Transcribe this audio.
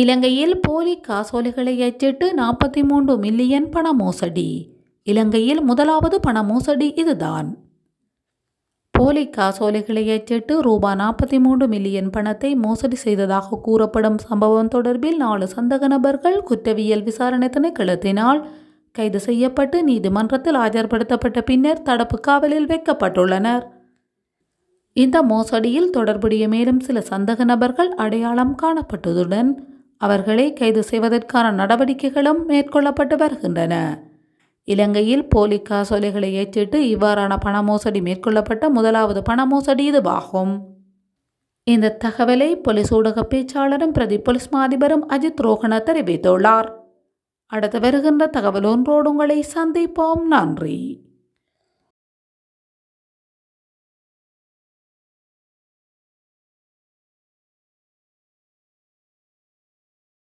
இலங்கையில் போலி காசோலைகளை ஏற்றிட்டு நாற்பத்தி மூன்று மில்லியன் பண மோசடி இலங்கையில் முதலாவது பண மோசடி இதுதான் போலி காசோலைகளை ஏற்றிட்டு ரூபா நாற்பத்தி மூன்று மில்லியன் பணத்தை மோசடி செய்ததாக கூறப்படும் சம்பவம் தொடர்பில் நாலு சந்தக நபர்கள் குற்றவியல் விசாரணை திணைக்களத்தினால் கைது செய்யப்பட்டு நீதிமன்றத்தில் ஆஜர்படுத்தப்பட்ட பின்னர் தடப்பு காவலில் வைக்கப்பட்டுள்ளனர் இந்த மோசடியில் தொடர்புடைய மேலும் சில சந்தக நபர்கள் அடையாளம் காணப்பட்டதுடன் அவர்களை கைது செய்வதற்கான நடவடிக்கைகளும் மேற்கொள்ளப்பட்டு வருகின்றன இலங்கையில் போலி காசோலைகளை ஏற்றிட்டு இவ்வாறான பண மோசடி மேற்கொள்ளப்பட்ட முதலாவது பண மோசடி இதுவாகும் இந்த தகவலை போலீஸ் ஊடக பேச்சாளரும் பிரதி போலீஸ் மாதிபரும் அஜித் ரோஹன தெரிவித்துள்ளார் அடுத்து வருகின்ற தகவல் ஒன்றோடு உங்களை சந்திப்போம் நன்றி